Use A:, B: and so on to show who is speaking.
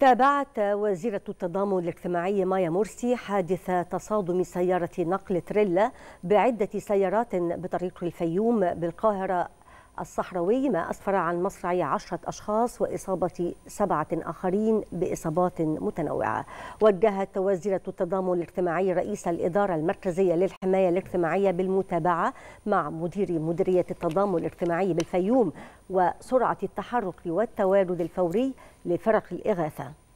A: تابعت وزيرة التضامن الاجتماعي مايا مرسي حادث تصادم سيارة نقل تريلا بعدة سيارات بطريق الفيوم بالقاهرة الصحراوي ما أسفر عن مصرع عشرة أشخاص وإصابة سبعة آخرين بإصابات متنوعة وجهت وزيرة التضامن الاجتماعي رئيس الإدارة المركزية للحماية الاجتماعية بالمتابعة مع مدير مديرية التضامن الاجتماعي بالفيوم وسرعة التحرك والتواجد الفوري لفرق الإغاثة